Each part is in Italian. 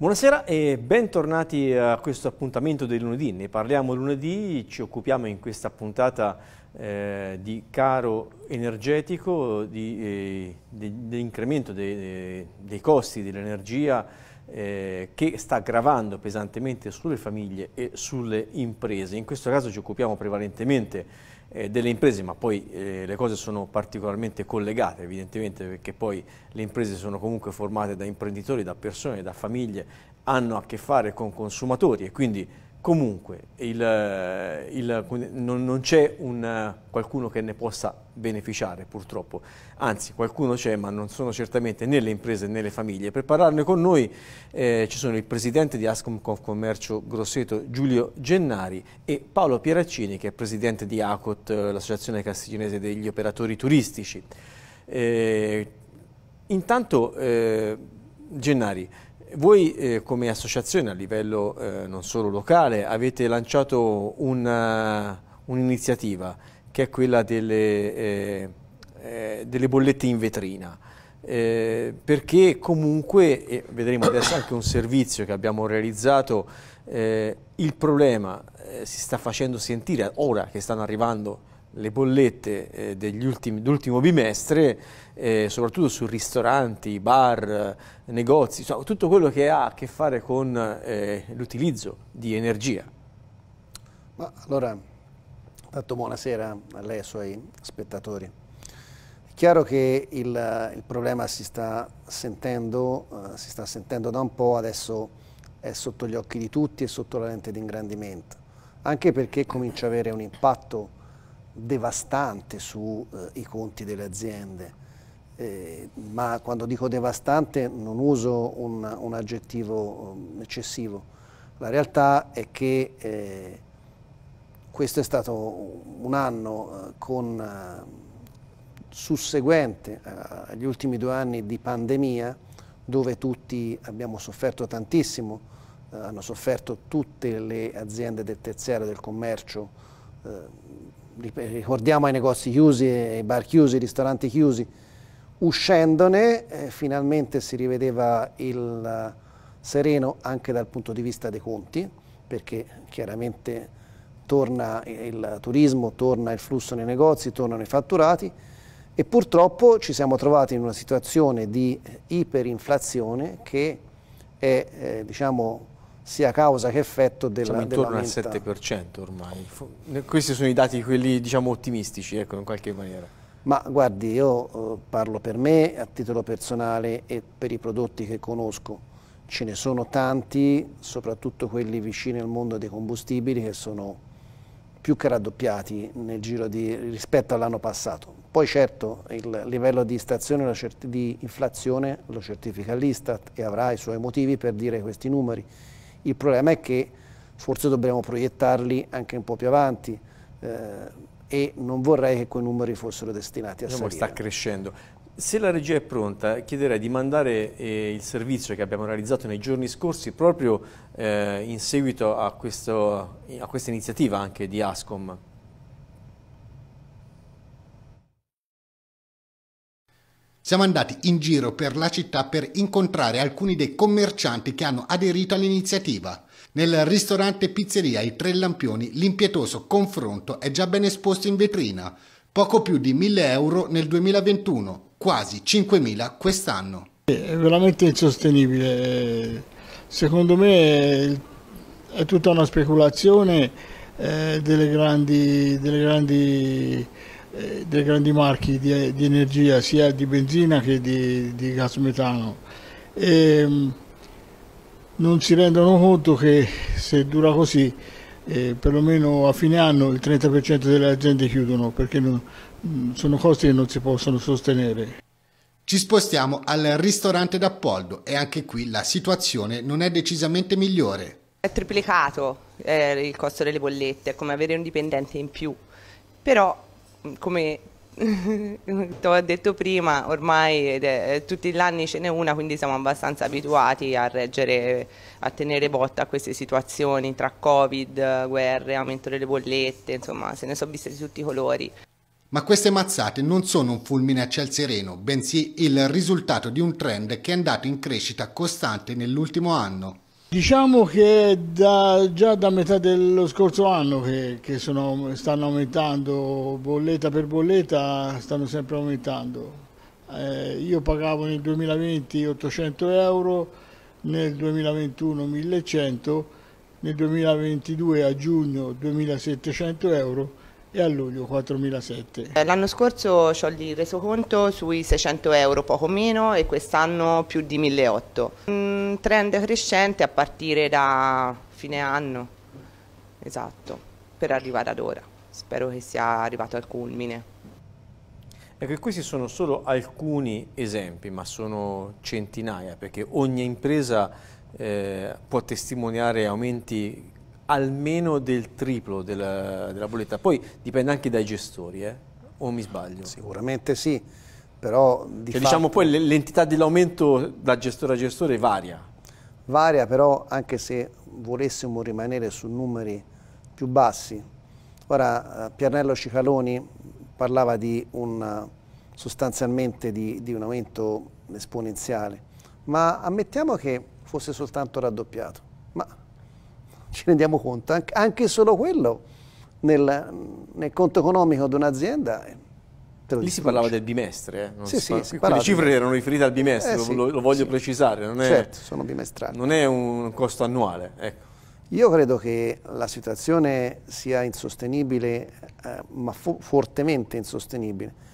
Buonasera e bentornati a questo appuntamento del lunedì. Ne parliamo lunedì, ci occupiamo in questa puntata eh, di caro energetico, eh, dell'incremento dei, dei, dei, costi dell'energia eh, che sta gravando pesantemente sulle famiglie e sulle imprese. In questo caso ci occupiamo prevalentemente eh, delle imprese, ma poi eh, le cose sono particolarmente collegate evidentemente perché poi le imprese sono comunque formate da imprenditori, da persone, da famiglie, hanno a che fare con consumatori e quindi Comunque, il, eh, il, non, non c'è eh, qualcuno che ne possa beneficiare purtroppo, anzi qualcuno c'è ma non sono certamente né le imprese né le famiglie. Per parlarne con noi eh, ci sono il presidente di Ascom Commercio Grosseto Giulio Gennari e Paolo Pieraccini che è presidente di ACOT, eh, l'associazione castiglionese degli operatori turistici. Eh, intanto eh, Gennari, voi eh, come associazione a livello eh, non solo locale avete lanciato eh, un'iniziativa un che è quella delle, eh, eh delle bollette in vetrina. Eh, perché comunque, vedremo adesso anche un servizio che abbiamo realizzato, il problema si sta facendo sentire ora che stanno arrivando le bollette eh, dell'ultimo bimestre, eh, soprattutto su ristoranti, bar, negozi, insomma, tutto quello che ha a che fare con eh, l'utilizzo di energia. Ma allora, tanto buonasera a lei e ai suoi spettatori. È chiaro che il, il problema si sta, sentendo, uh, si sta sentendo da un po', adesso è sotto gli occhi di tutti e sotto la lente di ingrandimento, anche perché comincia ad avere un impatto devastante sui eh, conti delle aziende. Eh, ma quando dico devastante non uso un, un aggettivo um, eccessivo. La realtà è che eh, questo è stato un anno eh, con, eh, susseguente eh, agli ultimi due anni di pandemia dove tutti abbiamo sofferto tantissimo, hanno sofferto tutte le aziende del terziario, del commercio, ricordiamo i negozi chiusi, i bar chiusi, i ristoranti chiusi, uscendone eh, finalmente si rivedeva il eh, sereno anche dal punto di vista dei conti, perché chiaramente torna il turismo, torna il flusso nei negozi, tornano i fatturati e purtroppo ci siamo trovati in una situazione di eh, iperinflazione che è eh, diciamo, sia causa che effetto della, Siamo intorno al 7% ormai. Questi sono i dati quelli diciamo ottimistici, ecco, in qualche maniera. Ma guardi, io eh, parlo per me a titolo personale e per i prodotti che conosco. Ce ne sono tanti, soprattutto quelli vicini al mondo dei combustibili, che sono più che raddoppiati di, rispetto all'anno passato. Poi certo il livello di, di inflazione lo certifica l'Istat e avrà i suoi motivi per dire questi numeri il problema è che forse dobbiamo proiettarli anche un po' più avanti eh, e non vorrei che quei numeri fossero destinati a diciamo salire. Sta crescendo. Se la regia è pronta, chiederei di mandare eh, il servizio che abbiamo realizzato nei giorni scorsi proprio eh, in seguito a, questo, a questa iniziativa anche di Ascom. Siamo andati in giro per la città per incontrare alcuni dei commercianti che hanno aderito all'iniziativa. Nel ristorante Pizzeria I Tre Lampioni l'impietoso confronto è già ben esposto in vetrina, poco più di 1000 euro nel 2021, quasi 5000 quest'anno. È veramente insostenibile, secondo me è tutta una speculazione eh, delle grandi, delle grandi eh, dei grandi marchi di, di, energia sia di benzina che di, di gas metano e, ehm, non si rendono conto che se dura così eh, perlomeno a fine anno il 30% delle aziende chiudono perché non, mm, sono costi che non si possono sostenere. Ci spostiamo al ristorante d'Appoldo e anche qui la situazione non è decisamente migliore. È triplicato eh, il costo delle bollette, è come avere un dipendente in più, però come ti ho detto prima, ormai è, eh, tutti gli anni ce n'è una, quindi siamo abbastanza abituati a reggere, a tenere botta a queste situazioni tra Covid, guerre, aumento delle bollette, insomma se ne sono viste di tutti i colori. Ma queste mazzate non sono un fulmine a ciel sereno, bensì il risultato di un trend che è andato in crescita costante nell'ultimo anno. Diciamo che da, già da metà dello scorso anno che, che sono, stanno aumentando, bolletta per bolletta stanno sempre aumentando. Eh, io pagavo nel 2020 800 euro, nel 2021 1100, nel 2022 a giugno 2700 euro e a luglio 4.007. Eh, l'anno scorso ci ho il resoconto sui 600 euro poco meno e quest'anno più di 1.800. Un trend crescente a partire da fine anno, esatto, per arrivare ad ora. Spero che sia arrivato al culmine. Ecco, questi sono solo alcuni esempi, ma sono centinaia, perché ogni impresa eh, può testimoniare aumenti almeno del triplo della, della bolletta. Poi dipende anche dai gestori, eh? o mi sbaglio? Sicuramente sì, però di cioè, diciamo, fatto... diciamo poi l'entità dell'aumento da gestore a gestore varia. Varia, però anche se volessimo rimanere su numeri più bassi. Ora eh, Piernello Cicaloni parlava di un, sostanzialmente di, di un aumento esponenziale, ma ammettiamo che fosse soltanto raddoppiato ci rendiamo conto, anche solo quello nel, nel conto economico di un'azienda. Eh, Lì si parlava del bimestre, eh? sì, si sì, parla... le cifre erano riferite al bimestre, eh, sì, lo, voglio sì. precisare. Non è, certo, sono bimestrali. Non è un costo annuale. Ecco. Io credo che la situazione sia insostenibile, eh, ma fortemente insostenibile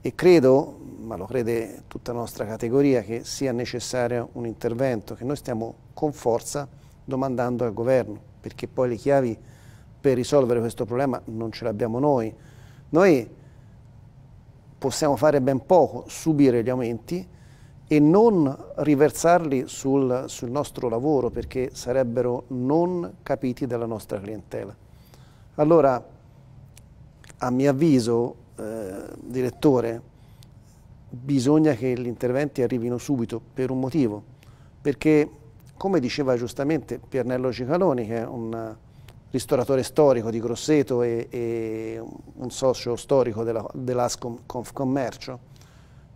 e credo, ma lo crede tutta la nostra categoria, che sia necessario un intervento che noi stiamo con forza domandando al governo, perché poi le chiavi per risolvere questo problema non ce le abbiamo noi. Noi possiamo fare ben poco, subire gli aumenti e non riversarli sul, sul nostro lavoro perché sarebbero non capiti dalla nostra clientela. Allora, a mio avviso, eh, direttore, bisogna che gli interventi arrivino subito per un motivo, perché come diceva giustamente Piernello Cicaloni, che è un eh, ristoratore storico di Grosseto e, e un socio storico della, dell'Ascom Confcommercio,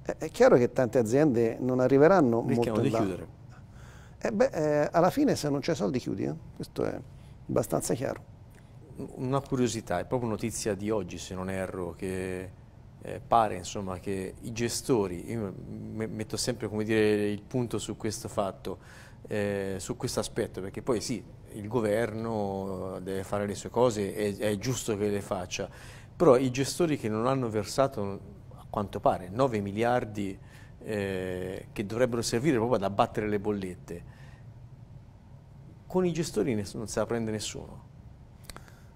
è chiaro che tante aziende non arriveranno Rischiamo molto in là. chiudere. Eh beh, eh, alla fine se non c'è soldi chiudi, eh? questo è abbastanza chiaro. Una curiosità, è proprio notizia di oggi se non erro, che eh, pare insomma, che i gestori, io metto sempre dire, il punto su questo fatto, eh, su questo aspetto, perché poi sì, il governo eh, deve fare le sue cose, è, è giusto che le faccia, però i gestori che non hanno versato, a quanto pare, 9 miliardi eh, che dovrebbero servire proprio ad abbattere le bollette, con i gestori non se la prende nessuno.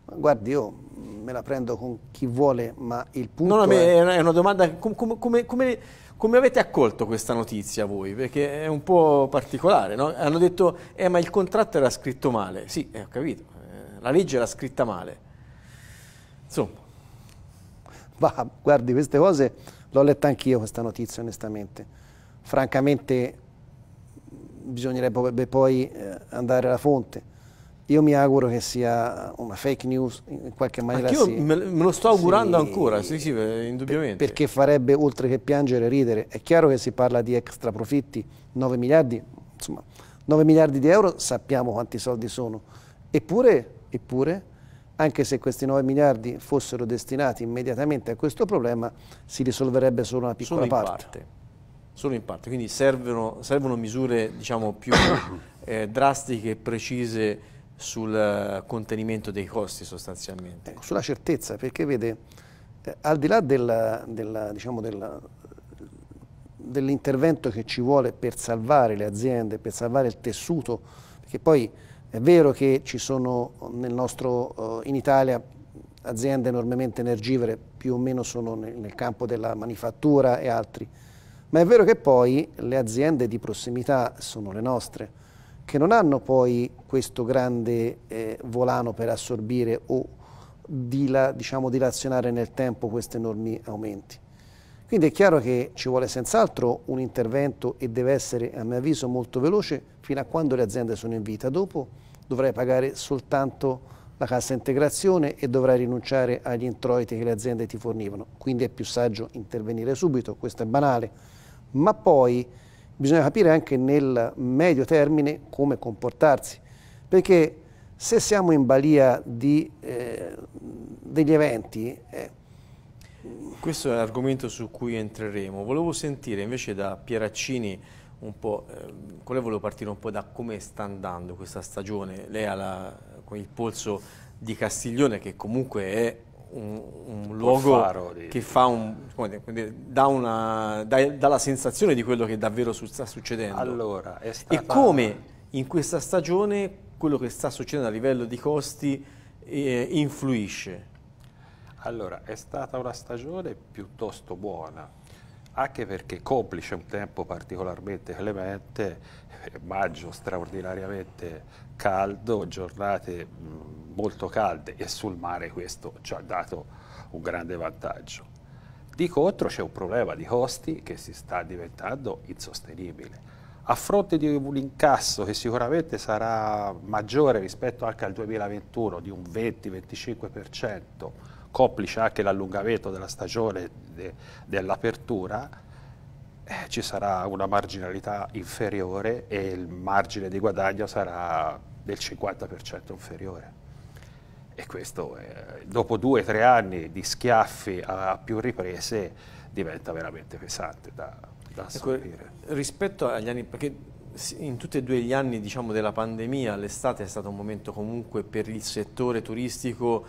Guardi, io me la prendo con chi vuole, ma il punto. No, no, è... è una domanda. Come, come, come, come avete accolto questa notizia voi? Perché è un po' particolare, no? Hanno detto, eh ma il contratto era scritto male. Sì, eh, ho capito, eh, la legge era scritta male. Insomma. Bah, guardi, queste cose l'ho letta anch'io questa notizia, onestamente. Francamente bisognerebbe poi andare alla fonte io mi auguro che sia una fake news in qualche maniera. Anche sì, me lo sto augurando sì, ancora, sì, sì, indubbiamente. Perché farebbe oltre che piangere ridere. È chiaro che si parla di extra profitti, 9 miliardi, insomma, 9 miliardi di euro sappiamo quanti soldi sono. Eppure, eppure, anche se questi 9 miliardi fossero destinati immediatamente a questo problema, si risolverebbe solo una piccola solo parte. parte. Solo in parte, quindi servono, servono misure diciamo, più eh, drastiche e precise sul eh, contenimento dei costi sostanzialmente. Ecco, sulla certezza, perché vede, eh, al di là diciamo, dell'intervento diciamo dell che ci vuole per salvare le aziende, per salvare il tessuto, perché poi è vero che ci sono nel nostro, eh, in Italia aziende enormemente energivore, più o meno sono nel, nel campo della manifattura e altri, ma è vero che poi le aziende di prossimità sono le nostre che non hanno poi questo grande eh, volano per assorbire o dila, diciamo, dilazionare nel tempo questi enormi aumenti. Quindi è chiaro che ci vuole senz'altro un intervento e deve essere, a mio avviso, molto veloce fino a quando le aziende sono in vita. Dopo dovrai pagare soltanto la cassa integrazione e dovrai rinunciare agli introiti che le aziende ti fornivano. Quindi è più saggio intervenire subito, questo è banale. Ma poi bisogna capire anche nel medio termine come comportarsi, perché se siamo in balia di, eh, degli eventi... Eh. Questo è l'argomento su cui entreremo. Volevo sentire invece da Pieraccini un po', eh, con lei volevo partire un po' da come sta andando questa stagione. Lei ha la, con il polso di Castiglione che comunque è un, un luogo di... che fa un, dire, dà, una, dà, dà, la sensazione di quello che davvero su, sta succedendo. Allora, stata... E come in questa stagione quello che sta succedendo a livello di costi eh, influisce? Allora, è stata una stagione piuttosto buona, anche perché complice un tempo particolarmente clemente, eh, maggio straordinariamente caldo, giornate mm, molto calde e sul mare questo ci ha dato un grande vantaggio. Di contro c'è un problema di costi che si sta diventando insostenibile. A fronte di un incasso che sicuramente sarà maggiore rispetto anche al 2021 di un 20-25%, complice anche l'allungamento della stagione de, dell'apertura eh, ci sarà una marginalità inferiore e il margine di guadagno sarà del 50% inferiore. E questo, eh, dopo due o tre anni di schiaffi a più riprese, diventa veramente pesante da, da ecco, Rispetto agli anni, perché in tutti e due gli anni diciamo, della pandemia, l'estate è stato un momento comunque per il settore turistico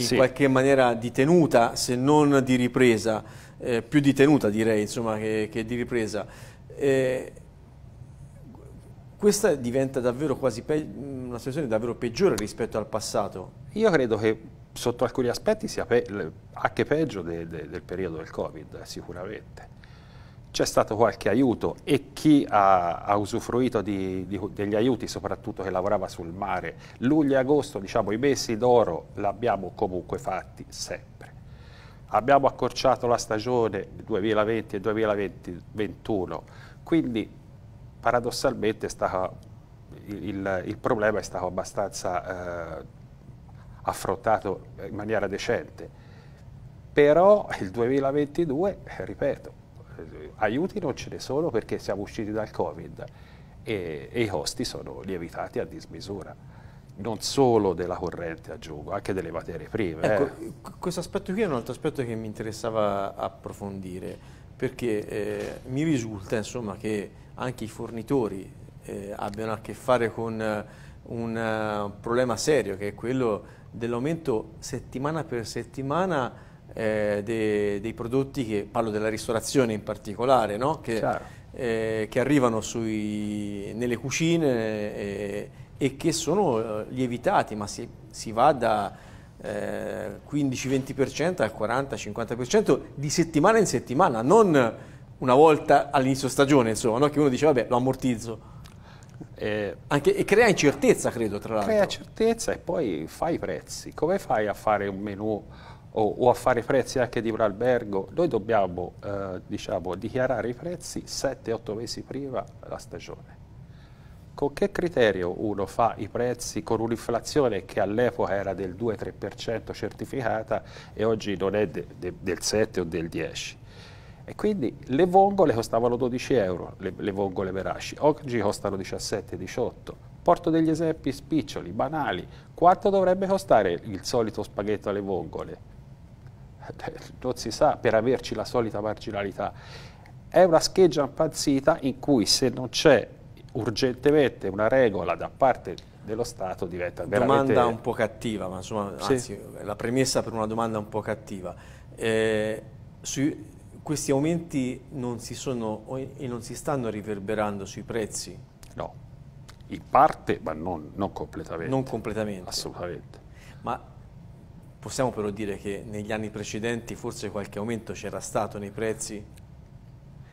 in sì. qualche maniera di tenuta, se non di ripresa, eh, più di tenuta direi insomma, che, che, di ripresa. Eh, questa diventa davvero quasi una situazione davvero peggiore rispetto al passato. Io credo che sotto alcuni aspetti sia pe anche peggio de de del periodo del Covid, eh, sicuramente c'è stato qualche aiuto e chi ha, ha usufruito di, di, degli aiuti, soprattutto che lavorava sul mare, luglio e agosto, diciamo, i mesi d'oro l'abbiamo comunque fatti sempre. Abbiamo accorciato la stagione 2020 e 2021, quindi paradossalmente stato, il, il, problema è stato abbastanza eh, affrontato in maniera decente. Però il 2022, ripeto, aiuti non ce ne sono perché siamo usciti dal Covid e, e i costi sono lievitati a dismisura non solo della corrente aggiungo, anche delle materie prime. Ecco, eh. eh questo aspetto qui è un altro aspetto che mi interessava approfondire, perché eh, mi risulta insomma, che anche i fornitori eh, abbiano a che fare con eh, un uh, problema serio, che è quello dell'aumento settimana per settimana eh, dei, dei prodotti che, parlo della ristorazione in particolare, no? che, eh, che, arrivano sui, nelle cucine e, eh, e, che sono eh, lievitati, ma si, si va da eh, 15-20% al 40-50% di settimana in settimana, non una volta all'inizio stagione, insomma, no? che uno dice vabbè lo ammortizzo. Eh, Anche, e crea incertezza, credo, tra l'altro. Crea certezza e poi fai i prezzi. Come fai a fare un menù o, o a fare i prezzi anche di un albergo, noi dobbiamo eh, diciamo, dichiarare i prezzi 7-8 mesi prima la stagione. Con che criterio uno fa i prezzi con un'inflazione che all'epoca era del 2-3% certificata e oggi non è de, de, del 7 o del 10%? E quindi le vongole costavano 12 euro, le, le vongole Verasci, oggi costano 17-18. Porto degli esempi spiccioli, banali. Quanto dovrebbe costare il solito spaghetto alle vongole? non si sa, per averci la solita marginalità. È una scheggia impazzita in cui se non c'è urgentemente una regola da parte dello Stato diventa veramente... Domanda un po' cattiva, ma insomma, sì. anzi, la premessa per una domanda un po' cattiva. Eh, sui, questi aumenti non si sono e non si stanno riverberando sui prezzi? No, in parte, ma non, non completamente. Non completamente. Assolutamente. Ma Possiamo però dire che negli anni precedenti forse qualche aumento c'era stato nei prezzi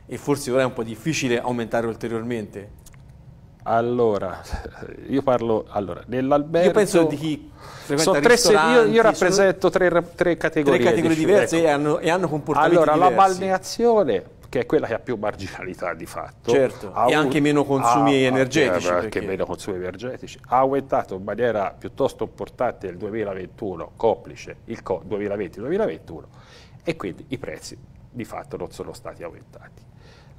e forse ora è un po' difficile aumentare ulteriormente. Allora, io parlo allora, nell'albergo. Io penso di chi frequenta tre, Io, io rappresento tre, tre, categorie. Tre categorie diverse ecco. e, hanno, e, hanno, comportamenti allora, diversi. Allora, la balneazione che è quella che ha più marginalità di fatto. Certo, ha e anche meno consumi ha, energetici. Eh, anche perché... meno consumi energetici. Ha aumentato in maniera piuttosto importante nel 2021, complice, il co 2020-2021, e quindi i prezzi di fatto non sono stati aumentati.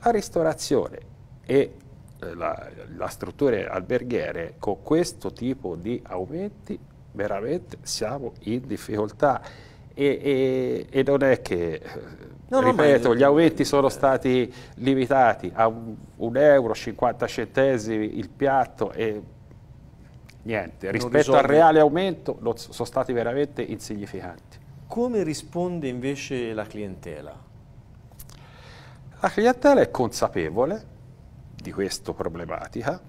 La ristorazione e eh, la, la strutture alberghiere con questo tipo di aumenti veramente siamo in difficoltà e, e, e non è che eh, No, Ripeto, gli aumenti sono stati limitati a 1 euro 50 centesimi il piatto e niente. Rispetto al reale aumento sono stati veramente insignificanti. Come risponde invece la clientela? La clientela è consapevole di questa problematica,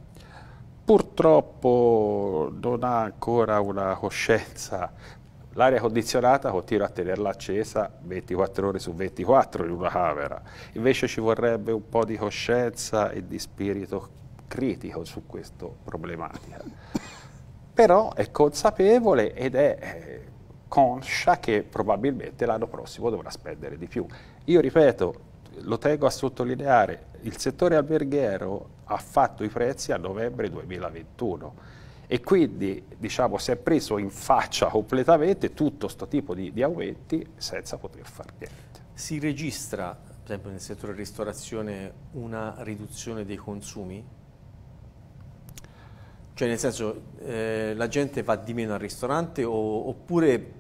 purtroppo non ha ancora una coscienza L'aria condizionata continua a tenerla accesa 24 ore su 24 in una camera, invece ci vorrebbe un po' di coscienza e di spirito critico su questa problematica. Però è consapevole ed è eh, conscia che probabilmente l'anno prossimo dovrà spendere di più. Io ripeto, lo tengo a sottolineare, il settore alberghiero ha fatto i prezzi a novembre 2021 e quindi diciamo, si è preso in faccia completamente tutto questo tipo di, di aumenti senza poter fare niente. Si registra, per esempio nel settore ristorazione, una riduzione dei consumi? Cioè nel senso eh, la gente va di meno al ristorante o, oppure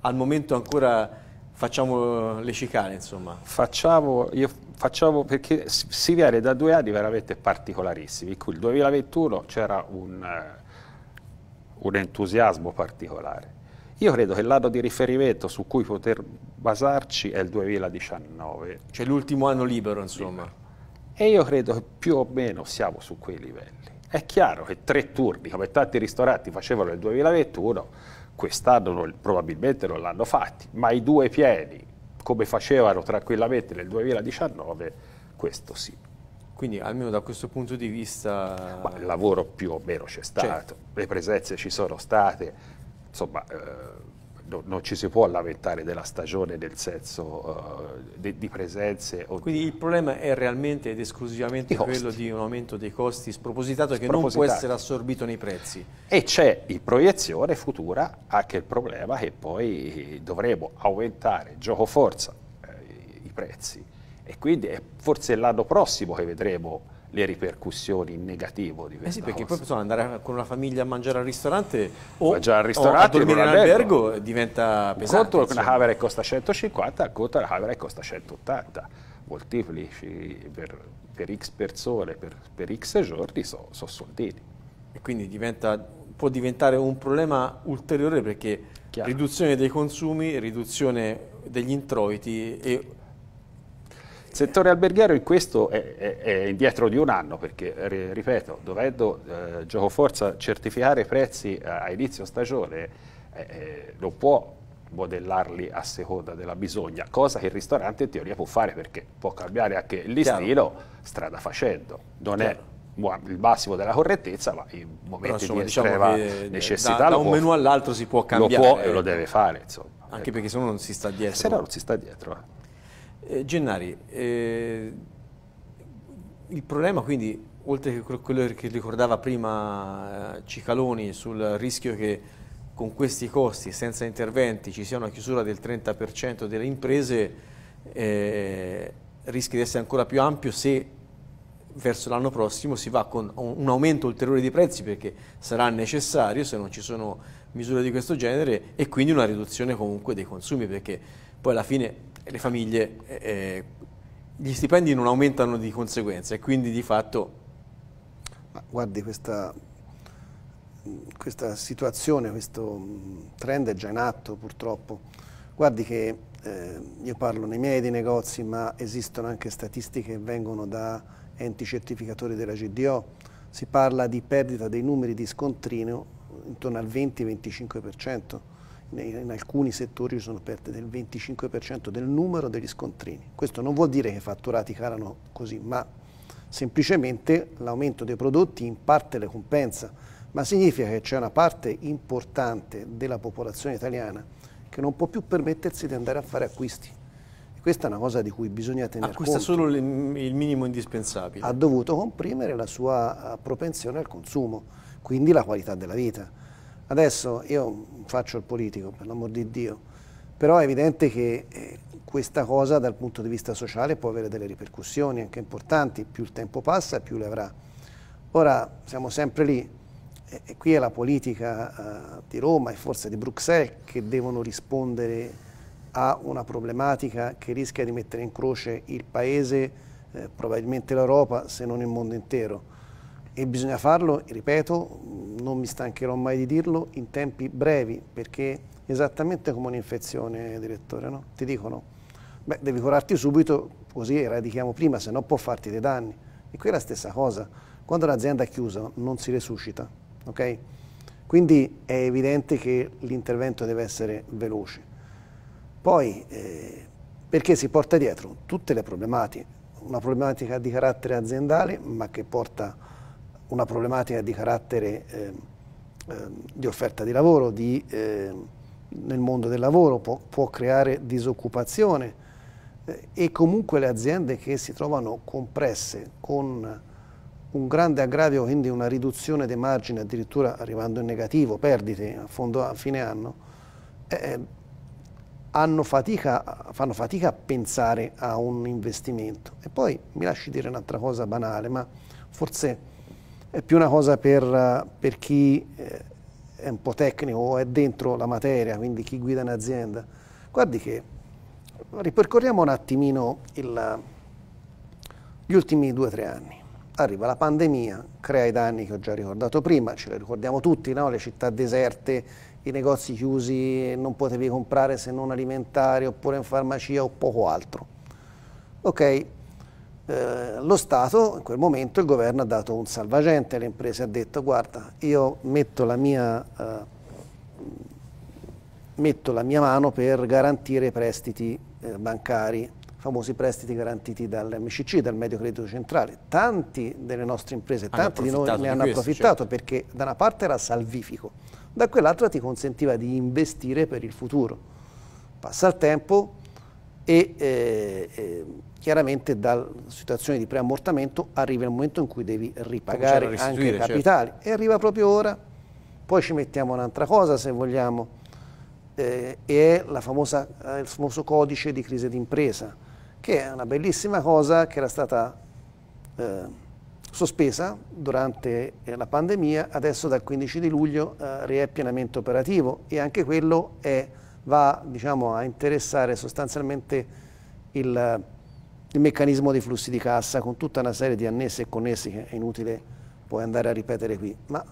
al momento ancora facciamo eh, le cicale insomma? Facciamo, io facciamo perché si viene da due anni veramente particolarissimi, in cui il 2021 c'era un eh, un entusiasmo particolare. Io credo che l'anno di riferimento su cui poter basarci è il 2019. Cioè l'ultimo anno libero, insomma. E io credo che più o meno siamo su quei livelli. È chiaro che tre turni, come tanti ristoranti facevano nel 2021, quest'anno probabilmente non l'hanno fatti, ma i due pieni, come facevano tranquillamente nel 2019, questo sì. Quindi almeno da questo punto di vista... Ma il lavoro più o meno c'è stato, certo. le presenze ci sono state, insomma eh, no, non ci si può lamentare della stagione nel senso uh, eh, de, di presenze. Quindi il problema è realmente ed esclusivamente quello di un aumento dei costi spropositato, spropositato che non può essere assorbito nei prezzi. E c'è in proiezione futura anche il problema che poi dovremo aumentare gioco forza eh, i prezzi e quindi è forse l'anno prossimo che vedremo le ripercussioni in negativo di eh questa eh sì, perché cosa. poi possono andare con una famiglia a mangiare al ristorante o, mangiare al ristorante, o a dormire in albergo, albergo diventa pesante. Un conto una camera costa 150, un conto una camera costa 180. Moltiplici per, per x persone, per, per x giorni, sono so soldini. E quindi diventa, può diventare un problema ulteriore perché Chiaro. riduzione dei consumi, riduzione degli introiti e il settore alberghiero in questo è, è, è indietro di un anno perché, ripeto, dovendo eh, giocoforza certificare i prezzi a inizio stagione, eh, eh, non può modellarli a seconda della bisogna, cosa che il ristorante in teoria può fare perché può cambiare anche il stile strada facendo. Non Chiaro. è il massimo della correttezza, ma in momenti insomma, di diciamo estrema diciamo necessità. Da, da un può, menu all'altro si può cambiare. Lo può e lo deve fare, insomma. Anche perché se no non si sta dietro. Se no non si sta dietro. Eh. Eh, Gennari, eh, il problema quindi, oltre a quello che ricordava prima eh, Cicaloni sul rischio che con questi costi, senza interventi, ci sia una chiusura del 30% delle imprese, eh, rischia di essere ancora più ampio se verso l'anno prossimo si va con un aumento ulteriore di prezzi perché sarà necessario se non ci sono misure di questo genere e quindi una riduzione comunque dei consumi perché poi alla fine le famiglie, eh, eh, gli stipendi non aumentano di conseguenza e quindi di fatto... Ma guardi, questa, questa situazione, questo mm, trend è già in atto purtroppo. Guardi che eh, io parlo nei miei di negozi, ma esistono anche statistiche che vengono da enti certificatori della GDO. Si parla di perdita dei numeri di scontrino intorno al 20-25% in alcuni settori ci sono perte del 25% del numero degli scontrini. Questo non vuol dire che i fatturati calano così, ma semplicemente l'aumento dei prodotti in parte le compensa, ma significa che c'è una parte importante della popolazione italiana che non può più permettersi di andare a fare acquisti. E questa è una cosa di cui bisogna tener Acquista ah, conto. Acquista solo il minimo indispensabile. Ha dovuto comprimere la sua eh, propensione al consumo, quindi la qualità della vita. Adesso io faccio il politico, per l'amor di Dio, però è evidente che eh, questa cosa dal punto di vista sociale può avere delle ripercussioni anche importanti, più il tempo passa più le avrà. Ora siamo sempre lì e, qui è la politica eh, di Roma e forse di Bruxelles che devono rispondere a una problematica che rischia di mettere in croce il Paese, eh, probabilmente l'Europa, se non il mondo intero e bisogna farlo, ripeto, non mi stancherò mai di dirlo, in tempi brevi, perché esattamente come un'infezione, direttore, no? ti dicono, beh, devi curarti subito, così eradichiamo prima, se no può farti dei danni. E qui è la stessa cosa, quando l'azienda è chiusa non si resuscita, ok? Quindi è evidente che l'intervento deve essere veloce. Poi, eh, perché si porta dietro tutte le problematiche, una problematica di carattere aziendale, ma che porta una problematica di carattere eh, di offerta di lavoro, di, ehm, nel mondo del lavoro, può, può creare disoccupazione eh, e comunque le aziende che si trovano compresse con un grande aggravio, quindi una riduzione dei margini, addirittura arrivando in negativo, perdite a, fondo, a fine anno, eh, eh, Fatica, fanno fatica a pensare a un investimento. E poi mi lasci dire un'altra cosa banale, ma forse è più una cosa per, eh, per chi eh, è un po' tecnico o è dentro la materia, quindi chi guida un'azienda. Guardi che ripercorriamo un attimino il, gli ultimi due o tre anni. Arriva la pandemia, crea i danni che ho già ricordato prima, ce li ricordiamo tutti, no? le città deserte, i negozi chiusi, non potevi comprare se non alimentari oppure in farmacia o poco altro. Ok, eh, lo Stato, in quel momento il governo ha dato un salvagente alle imprese, ha detto guarda io metto la mia, eh, metto la mia mano per garantire i prestiti eh, bancari, famosi prestiti garantiti dall'MCC, dal Medio Credito Centrale. Tanti delle nostre imprese, tanti di noi ne hanno questo, approfittato certo. perché da una parte era salvifico, da quell'altra ti consentiva di investire per il futuro. Passa il tempo e... Eh, eh chiaramente da situazioni di preammortamento arriva il momento in cui devi ripagare anche i certo. capitali certo. e arriva proprio ora, poi ci mettiamo un'altra cosa se vogliamo, eh, e è famosa, eh, il famoso codice di crisi d'impresa, che è una bellissima cosa che era stata eh, sospesa durante eh, la pandemia, adesso dal 15 di luglio eh, è pienamente operativo e anche quello è, va diciamo, a interessare sostanzialmente il il meccanismo dei flussi di cassa con tutta una serie di annessi e connessi che è inutile poi andare a ripetere qui, ma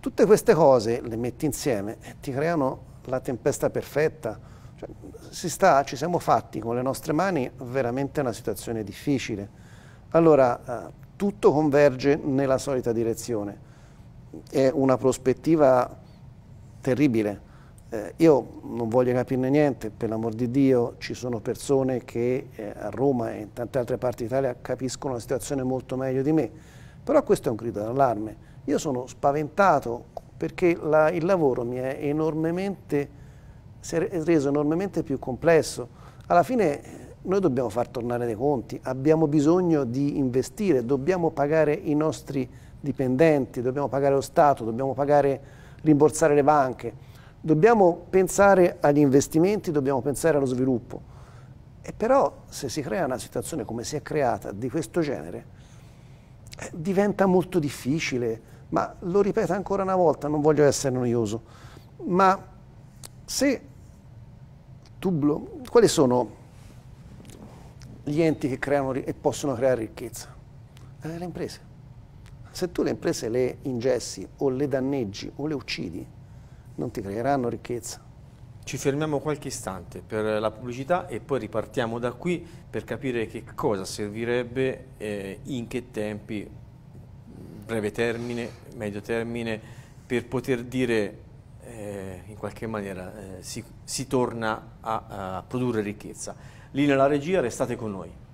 tutte queste cose le metti insieme e ti creano la tempesta perfetta. Cioè, si sta, ci siamo fatti con le nostre mani veramente una situazione difficile. Allora, eh, tutto converge nella solita direzione. È una prospettiva terribile eh, io non voglio capirne niente, per l'amor di Dio ci sono persone che eh, a Roma e in tante altre parti d'Italia capiscono la situazione molto meglio di me, però questo è un grido d'allarme. Io sono spaventato perché la, il lavoro mi è enormemente, si è reso enormemente più complesso. Alla fine eh, noi dobbiamo far tornare dei conti, abbiamo bisogno di investire, dobbiamo pagare i nostri dipendenti, dobbiamo pagare lo Stato, dobbiamo pagare, rimborsare le banche Dobbiamo pensare agli investimenti, dobbiamo pensare allo sviluppo. E però se si crea una situazione come si è creata di questo genere, eh, diventa molto difficile, ma lo ripeto ancora una volta, non voglio essere noioso, ma se tu, quali sono gli enti che creano e possono creare ricchezza? Eh, le imprese. Se tu le imprese le ingessi o le danneggi o le uccidi, non ti creeranno ricchezza. Ci fermiamo qualche istante per la pubblicità e poi ripartiamo da qui per capire che cosa servirebbe, eh, in che tempi, breve termine, medio termine, per poter dire eh, in qualche maniera eh, si, si, torna a, a produrre ricchezza. Lì nella regia restate con noi.